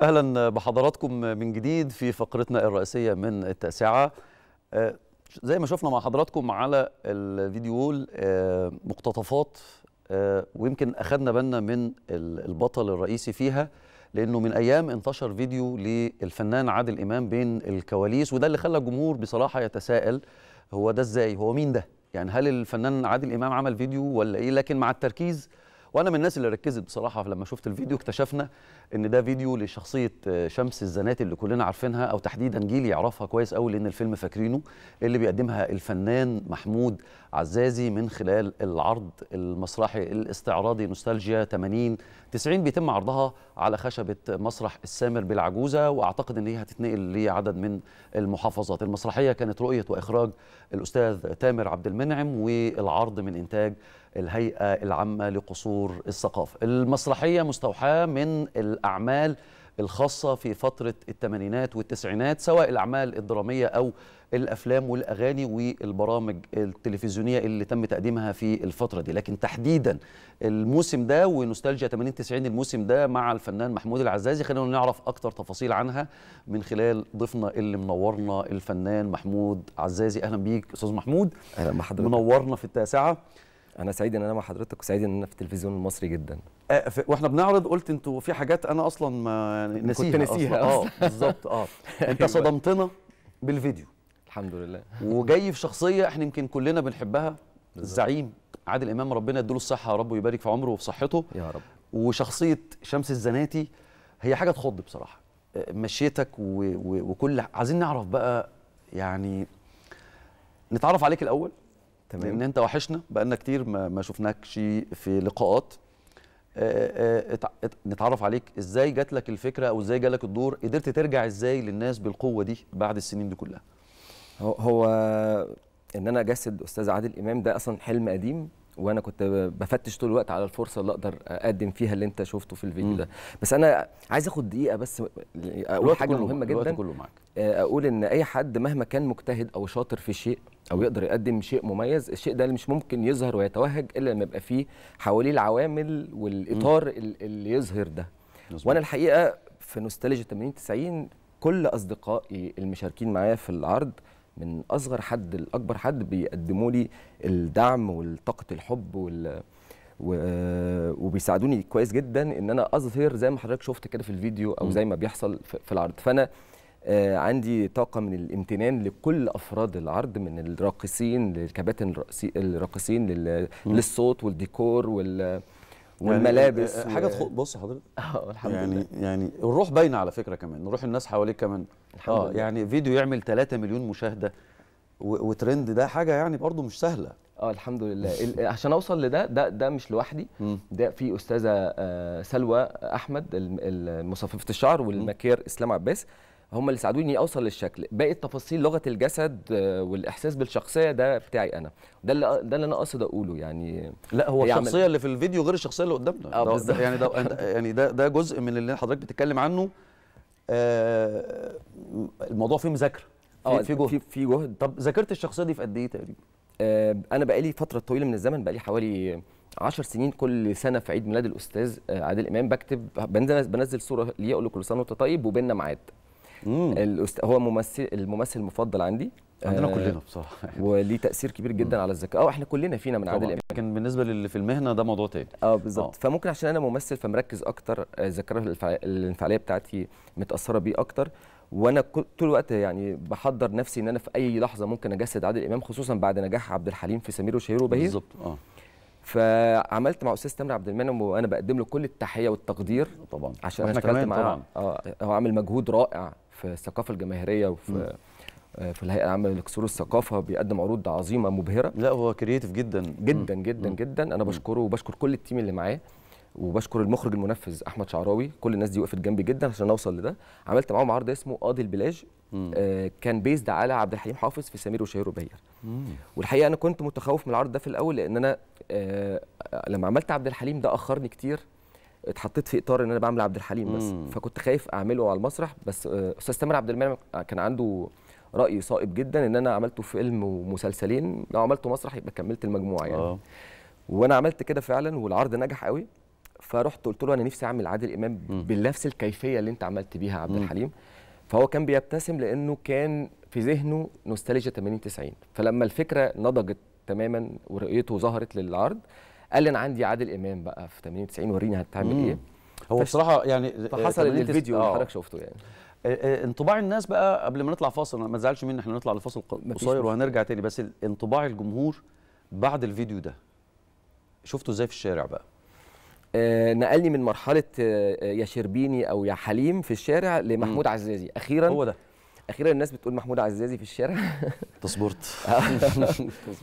اهلا بحضراتكم من جديد في فقرتنا الرئيسيه من التاسعه آه، زي ما شفنا مع حضراتكم على الفيديو آه، مقتطفات آه، ويمكن اخذنا بالنا من البطل الرئيسي فيها لانه من ايام انتشر فيديو للفنان عادل امام بين الكواليس وده اللي خلى الجمهور بصراحه يتساءل هو ده ازاي هو مين ده يعني هل الفنان عادل امام عمل فيديو ولا ايه لكن مع التركيز وانا من الناس اللي ركزت بصراحه لما شفت الفيديو اكتشفنا ان ده فيديو لشخصيه آه، شمس الزناتي اللي كلنا عارفينها او تحديدا جيل يعرفها كويس قوي لان الفيلم فاكرينه اللي بيقدمها الفنان محمود عزازي من خلال العرض المسرحي الاستعراضي نوستالجيا 80 90 بيتم عرضها على خشبة مسرح السامر بالعجوزة وأعتقد أن هي هتتنقل لعدد من المحافظات المسرحية كانت رؤية وإخراج الأستاذ تامر عبد المنعم والعرض من إنتاج الهيئة العامة لقصور الثقافة المسرحية مستوحاة من الأعمال الخاصة في فترة الثمانينات والتسعينات سواء الأعمال الدرامية أو الأفلام والأغاني والبرامج التلفزيونية اللي تم تقديمها في الفترة دي لكن تحديدا الموسم ده ونوستالجيا 80 90 الموسم ده مع الفنان محمود العزازي خلينا نعرف أكتر تفاصيل عنها من خلال ضيفنا اللي منورنا الفنان محمود عزازي أهلا بيك أستاذ محمود أهلا بحضرتك منورنا في التاسعة انا سعيد ان انا مع حضرتك وسعيد ان انا في التلفزيون المصري جدا آه، واحنا بنعرض قلت انتوا في حاجات انا اصلا ما نسيها كنت نسيها اه بالظبط اه أيوة. انت صدمتنا بالفيديو الحمد لله وجاي في شخصيه احنا يمكن كلنا بنحبها الزعيم عادل امام ربنا يديله الصحه يا رب ويبارك في عمره وفي صحته يا رب وشخصيه شمس الزناتي هي حاجه تخض بصراحه آه، مشيتك وكل عايزين نعرف بقى يعني نتعرف عليك الاول تمام لان انت وحشنا بقالنا كتير ما, ما شفناكش في لقاءات آه، آه، آه، نتعرف عليك ازاي جات لك الفكره او ازاي جالك الدور قدرت ترجع ازاي للناس بالقوه دي بعد السنين دي كلها هو ان انا اجسد استاذ عادل امام ده اصلا حلم قديم وانا كنت بفتش طول الوقت على الفرصه اللي اقدر اقدم فيها اللي انت شفته في الفيديو ده بس انا عايز اخد دقيقه بس اقول حاجه مهمه جدا كله معك. اقول ان اي حد مهما كان مجتهد او شاطر في شيء او يقدر يقدم شيء مميز الشيء ده اللي مش ممكن يظهر ويتوهج الا لما يبقى فيه حواليه العوامل والاطار اللي يظهر ده نصبح. وانا الحقيقه في نوستالجيا 80 90 كل اصدقائي المشاركين معايا في العرض من اصغر حد لاكبر حد بيقدموا لي الدعم والطاقه الحب وال و... وبيساعدوني كويس جدا ان انا اظهر زي ما حضرتك شفت كده في الفيديو او زي ما بيحصل في العرض فانا آه، عندي طاقة من الامتنان لكل أفراد العرض من الراقصين للكباتن الراقصين للصوت والديكور وال يعني، والملابس يعني حاجه تخ... بص حضرتك اه الحمد يعني لله يعني الروح باينه على فكره كمان روح الناس حواليك كمان الحمد اه يعني فيديو يعمل 3 مليون مشاهده و... وترند ده حاجه يعني برضو مش سهله اه الحمد لله عشان اوصل لده ده ده مش لوحدي ده في استاذه سلوى احمد المصففه الشعر والماكير اسلام عباس هم اللي ساعدوني اوصل للشكل باقي التفاصيل لغه الجسد آه، والاحساس بالشخصيه ده بتاعي انا ده اللي ده اللي انا قاصد اقوله يعني لا هو الشخصيه اللي في الفيديو غير الشخصيه اللي قدامنا آه ده يعني ده يعني ده ده جزء من اللي حضرتك بتتكلم عنه آه الموضوع فيه مذاكره اه في جهد في جهد طب ذاكرت الشخصيه دي في قد ايه تقريبا آه انا بقالي فتره طويله من الزمن بقالي حوالي 10 سنين كل سنه في عيد ميلاد الاستاذ آه، عادل امام بكتب بنزل بنزل صوره ليه اقول له كل سنه وانت طيب وبيننا ميعاد الأست... هو ممثل الممثل المفضل عندي عندنا آه كلنا بصراحه وليه تاثير كبير جدا مم. على الذكاء اه احنا كلنا فينا من عادل امام لكن بالنسبه للي في المهنه ده موضوع تاني اه بالظبط اه. فممكن عشان انا ممثل فمركز اكتر آه، الذاكره الانفعاليه بتاعتي متاثره بيه اكتر وانا طول الوقت يعني بحضر نفسي ان انا في اي لحظه ممكن اجسد عادل امام خصوصا بعد نجاح عبد الحليم في سمير وشهير وبهير بالظبط اه فعملت مع استاذ تامر عبد المنعم وانا بقدم له كل التحيه والتقدير طبعا عشان انا اشتغلت معاه اه هو عامل مجهود رائع في الثقافه الجماهيريه وفي م. آه، في الهيئه العامه لكسور الثقافه بيقدم عروض عظيمه مبهره لا هو كرييتيف جدا جدا م. جدا م. جدا انا بشكره وبشكر كل التيم اللي معاه وبشكر المخرج المنفذ احمد شعراوي كل الناس دي وقفت جنبي جدا عشان اوصل لده عملت معاهم عرض اسمه قاضي البلاج آه كان بيزد على عبد الحليم حافظ في سمير وشهير وبهير والحقيقه انا كنت متخوف من العرض ده في الاول لان انا آه لما عملت عبد الحليم ده اخرني كتير اتحطيت في اطار ان انا بعمل عبد الحليم بس مم. فكنت خايف اعمله على المسرح بس آه، استاذ تامر عبد المنعم كان عنده راي صائب جدا ان انا عملته فيلم ومسلسلين لو عملته مسرح يبقى كملت المجموعه يعني أوه. وانا عملت كده فعلا والعرض نجح قوي فرحت قلت له انا نفسي اعمل عادل امام بنفس الكيفيه اللي انت عملت بيها عبد الحليم فهو كان بيبتسم لانه كان في ذهنه نوستالجيا 80 90 فلما الفكره نضجت تماما ورؤيته ظهرت للعرض قال لي انا عندي عادل امام بقى في 80 90 وريني هتعمل مم. ايه هو بصراحه يعني آه، فحصل الفيديو آه. اللي حضرتك شفته يعني آه، انطباع الناس بقى قبل ما نطلع فاصل ما تزعلش مني احنا نطلع لفاصل قصير وهنرجع تاني بس انطباع الجمهور بعد الفيديو ده شفته ازاي في الشارع بقى آه نقلني من مرحله آه يا شربيني او يا حليم في الشارع لمحمود عزازي اخيرا هو ده اخيرا الناس بتقول محمود عزازي في الشارع تصبرت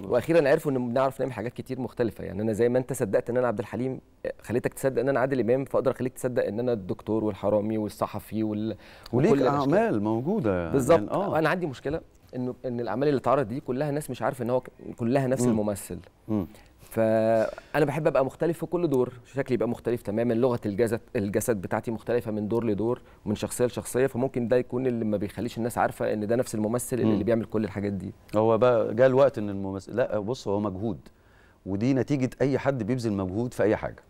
واخيرا عرفوا ان بنعرف نعمل حاجات كتير مختلفه يعني انا زي ما انت صدقت ان انا عبد الحليم خليتك تصدق ان انا عادل امام فاقدر اخليك تصدق ان انا الدكتور والحرامي والصحفي وال... وكل اعمال موجوده يعني بالظبط يعني آه. انا عندي مشكله انه ان الاعمال اللي اتعرضت دي كلها ناس مش عارفه ان هو كلها نفس مم. الممثل مم. فانا بحب ابقى مختلف في كل دور شكلي يبقى مختلف تماما لغه الجسد الجسد بتاعتي مختلفه من دور لدور ومن شخصيه لشخصيه فممكن ده يكون اللي ما بيخليش الناس عارفه ان ده نفس الممثل اللي, اللي بيعمل كل الحاجات دي هو بقى جاء الوقت ان الممثل لا بص هو مجهود ودي نتيجه اي حد بيبذل مجهود في اي حاجه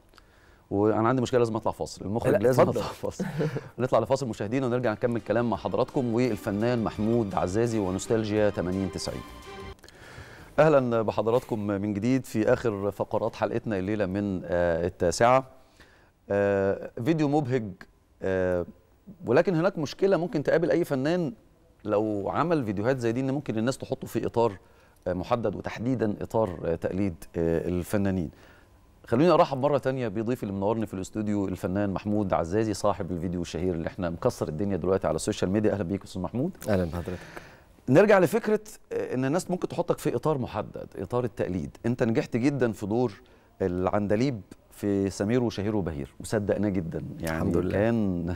وانا عندي مشكله لازم اطلع فاصل المخرج لازم اطلع فاصل نطلع لفاصل مشاهدينا ونرجع نكمل كلام مع حضراتكم والفنان محمود عزازي ونوستالجيا 80 90 اهلا بحضراتكم من جديد في اخر فقرات حلقتنا الليله من آه، التاسعه آه، فيديو مبهج آه، ولكن هناك مشكله ممكن تقابل اي فنان لو عمل فيديوهات زي دي ان ممكن الناس تحطه في اطار محدد وتحديدا اطار تقليد الفنانين خلوني ارحب مره ثانيه بضيفي اللي منورني في الاستوديو الفنان محمود عزازي صاحب الفيديو الشهير اللي احنا مكسر الدنيا دلوقتي على السوشيال ميديا اهلا بيك استاذ محمود اهلا بحضرتك نرجع لفكره آه، ان الناس ممكن تحطك في اطار محدد اطار التقليد انت نجحت جدا في دور العندليب في سمير وشهير وبهير وصدقناه جدا يعني الحمد لله. كان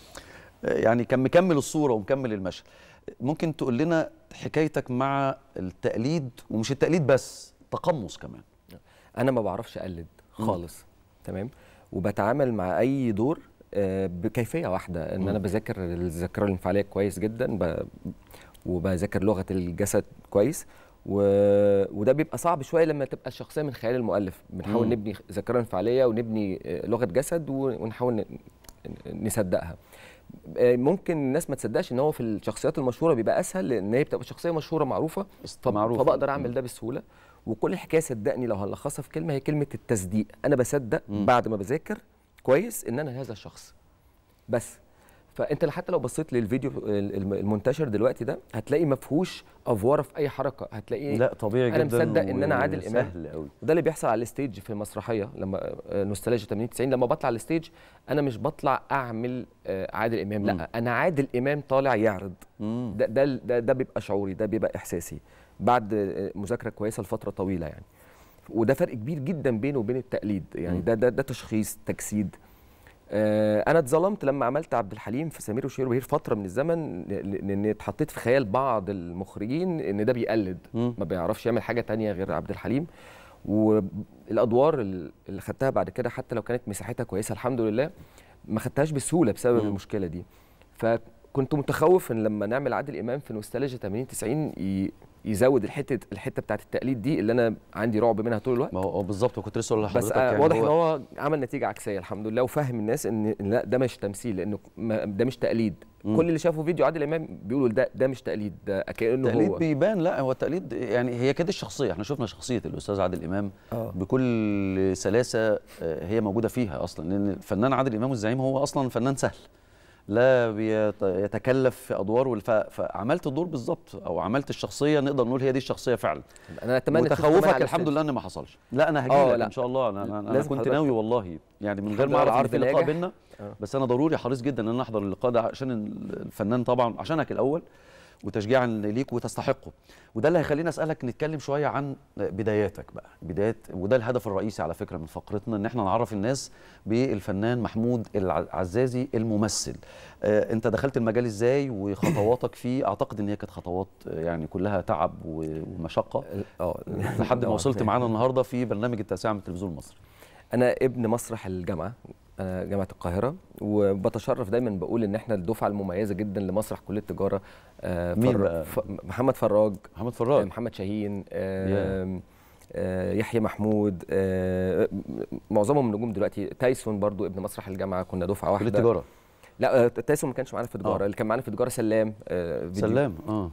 يعني كان مكمل الصوره ومكمل المشهد ممكن تقول لنا حكايتك مع التقليد ومش التقليد بس تقمص كمان انا ما بعرفش اقلد خالص م. تمام وبتعامل مع اي دور آه، بكيفيه واحده ان م. انا بذاكر الذاكره الانفعاليه كويس جدا وبذاكر لغه الجسد كويس و... وده بيبقى صعب شويه لما تبقى الشخصيه من خيال المؤلف بنحاول مم. نبني ذاكره انفعاليه ونبني آه، لغه جسد ونحاول نصدقها آه، ممكن الناس ما تصدقش ان هو في الشخصيات المشهوره بيبقى اسهل لان هي بتبقى شخصيه مشهوره معروفه ف... معروفة. فبقدر اعمل ده بسهوله وكل الحكايه صدقني لو هلخصها في كلمه هي كلمه التصديق انا بصدق بعد ما بذاكر كويس ان انا هذا الشخص بس فانت حتى لو بصيت للفيديو المنتشر دلوقتي ده هتلاقي ما فيهوش افواره في اي حركه هتلاقي لا طبيعي أنا جدا انا مصدق ان انا عادل امام سهل قوي وده اللي بيحصل على الستيج في المسرحيه لما آه، نوستالجيا 80 90 لما بطلع على الستيج انا مش بطلع اعمل آه، عادل امام لا انا عادل امام طالع يعرض ده, ده ده ده بيبقى شعوري ده بيبقى احساسي بعد آه، مذاكره كويسه لفتره طويله يعني وده فرق كبير جدا بينه وبين التقليد يعني ده ده ده تشخيص تجسيد آه، انا اتظلمت لما عملت عبد الحليم في سمير وشير وهير فتره من الزمن لان اتحطيت في خيال بعض المخرجين ان ده بيقلد ما بيعرفش يعمل حاجه تانية غير عبد الحليم والادوار اللي خدتها بعد كده حتى لو كانت مساحتها كويسه الحمد لله ما خدتهاش بسهوله بسبب م. المشكله دي كنت متخوف ان لما نعمل عادل امام في نوستالجيا 80 90 يزود الحته الحته بتاعت التقليد دي اللي انا عندي رعب منها طول الوقت ما هو آه، بالظبط كنت لسه اقول لحضرتك بس آه، يعني واضح ان هو عمل نتيجه عكسيه الحمد لله وفهم الناس ان لا ده مش تمثيل لانه ده مش تقليد مم. كل اللي شافوا فيديو عادل امام بيقولوا ده ده مش تقليد ده كانه هو تقليد بيبان لا هو التقليد يعني هي كده الشخصيه احنا شفنا شخصيه الاستاذ عادل امام أوه. بكل سلاسه آه، هي موجوده فيها اصلا لان الفنان عادل امام الزعيم هو اصلا فنان سهل لا بيتكلف في ادواره فعملت الدور بالظبط او عملت الشخصيه نقدر نقول هي دي الشخصيه فعلا انا اتمنى تخوفك الحمد لله ان ما حصلش لا انا هجي لك آه، ان شاء الله انا, أنا, كنت ناوي والله يعني من غير ما اعرف في لقاء بينا آه. بس انا ضروري حريص جدا ان انا احضر اللقاء ده عشان الفنان طبعا عشانك الاول وتشجيعا ليك وتستحقه وده اللي هيخلينا اسالك نتكلم شويه عن بداياتك بقى بدايات وده الهدف الرئيسي على فكره من فقرتنا ان احنا نعرف الناس بالفنان محمود العزازي الممثل آه انت دخلت المجال ازاي وخطواتك فيه اعتقد ان هي كانت خطوات آه، يعني كلها تعب ومشقه اه لحد ما آه، وصلت معانا النهارده في برنامج التاسعه من التلفزيون المصري انا ابن مسرح الجامعه انا جامعه القاهره وبتشرف دايما بقول ان احنا الدفعه المميزه جدا لمسرح كليه التجاره آه، فر... ف... محمد فراج محمد فراج آه، محمد شاهين آه، يحيى محمود معظمهم نجوم دلوقتي تايسون برضو ابن مسرح الجامعه كنا دفعه واحده كليه التجاره لا تايسون ما كانش معانا في تجاره اللي كان معانا في تجاره سلام آه سلام اه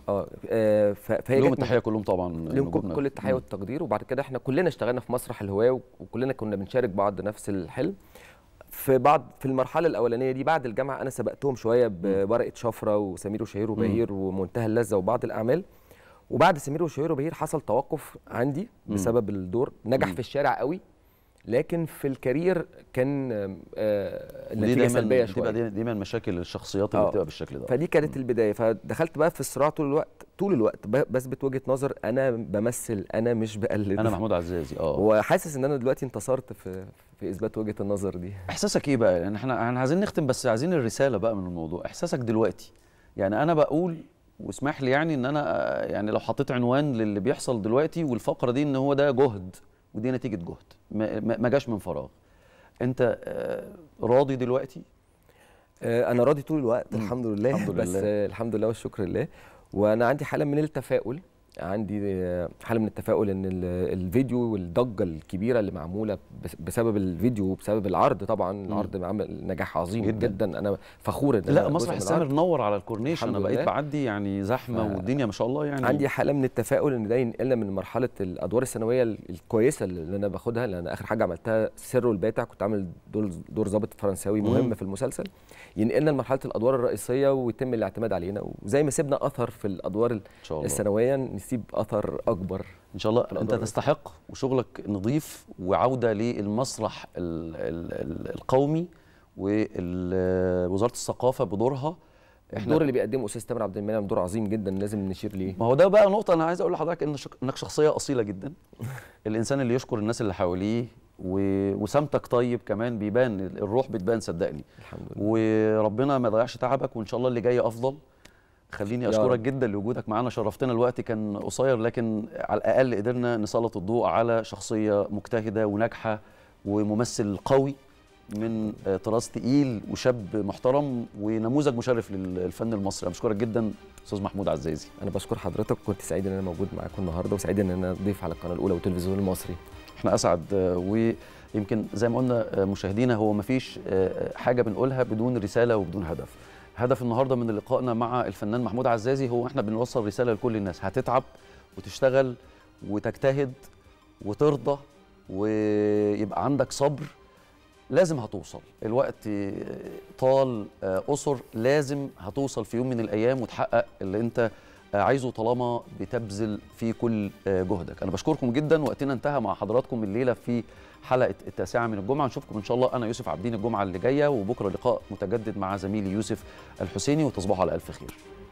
اه فهي لهم التحيه كلهم طبعا لهم كل التحيه والتقدير وبعد كده احنا كلنا اشتغلنا في مسرح الهواه وكلنا كنا بنشارك بعض نفس الحلم في بعض في المرحله الاولانيه دي بعد الجامعه انا سبقتهم شويه بورقه شفره وسمير وشهير وبهير ومنتهى اللذه وبعض الاعمال وبعد سمير وشهير وبهير حصل توقف عندي بسبب الدور نجح في الشارع قوي لكن في الكارير كان النتيجه آه، سلبيه شويه دي دايما مشاكل الشخصيات اللي آه. بتبقى بالشكل ده فدي كانت البدايه فدخلت بقى في الصراع طول الوقت طول الوقت بثبت وجهه نظر انا بمثل انا مش بقلد انا محمود عزازي اه وحاسس ان انا دلوقتي انتصرت في في اثبات وجهه النظر دي احساسك ايه بقى يعني احنا احنا عايزين نختم بس عايزين الرساله بقى من الموضوع احساسك دلوقتي يعني انا بقول واسمح لي يعني ان انا آه، يعني لو حطيت عنوان للي بيحصل دلوقتي والفقره دي ان هو ده جهد ودي نتيجه جهد ما جاش من فراغ انت آه، راضي دلوقتي آه، انا راضي طول الوقت الحمد لله الحمد لله بس الحمد لله والشكر لله وانا عندي حاله من التفاؤل عندي حاله من التفاؤل ان الفيديو والضجه الكبيره اللي معموله بسبب الفيديو وبسبب العرض طبعا العرض عمل نجاح عظيم جدا, جدا. انا فخور ان لا مسرح السامر نور على الكورنيش انا بقيت بعدي يعني زحمه ف... آه، والدنيا ما شاء الله يعني عندي حاله من التفاؤل ان ده ينقلنا من مرحله الادوار الثانويه الكويسه اللي انا باخدها لان اخر حاجه عملتها سر الباتع كنت عامل دور ظابط فرنساوي مهم مم. في المسلسل ينقلنا لمرحله الادوار الرئيسيه ويتم الاعتماد علينا وزي ما سيبنا اثر في الادوار الثانويه يسيب اثر اكبر ان شاء الله انت تستحق وشغلك نظيف وعوده للمسرح القومي ووزاره الثقافه بدورها احنا الدور اللي بيقدمه استاذ تامر عبد المنعم دور عظيم جدا لازم نشير ليه ما هو ده بقى نقطه انا عايز اقول لحضرتك إن انك شخصيه اصيله جدا الانسان اللي يشكر الناس اللي حواليه و... وسمتك طيب كمان بيبان الروح بتبان صدقني الحمد لله وربنا ما يضيعش تعبك وان شاء الله اللي جاي افضل خليني اشكرك جدا لوجودك معانا شرفتنا الوقت كان قصير لكن على الاقل قدرنا نسلط الضوء على شخصيه مجتهده وناجحه وممثل قوي من آه، طراز تقيل وشاب محترم ونموذج مشرف للفن المصري بشكرك جدا استاذ محمود عزازي انا بشكر حضرتك وكنت سعيد ان انا موجود معاكم النهارده وسعيد ان انا ضيف على القناه الاولى والتلفزيون المصري احنا اسعد آه، ويمكن زي ما قلنا آه، مشاهدينا هو ما فيش حاجه بنقولها بدون رساله وبدون هدف هدف النهارده من لقائنا مع الفنان محمود عزازي هو احنا بنوصل رساله لكل الناس هتتعب وتشتغل وتجتهد وترضى ويبقى عندك صبر لازم هتوصل الوقت طال آه، أسر لازم هتوصل في يوم من الأيام وتحقق اللي أنت آه، عايزه طالما بتبذل في كل آه، جهدك أنا بشكركم جدا وقتنا انتهى مع حضراتكم الليلة في حلقه التاسعه من الجمعه نشوفكم ان شاء الله انا يوسف عابدين الجمعه اللي جايه وبكره لقاء متجدد مع زميلي يوسف الحسيني وتصبحوا على الف خير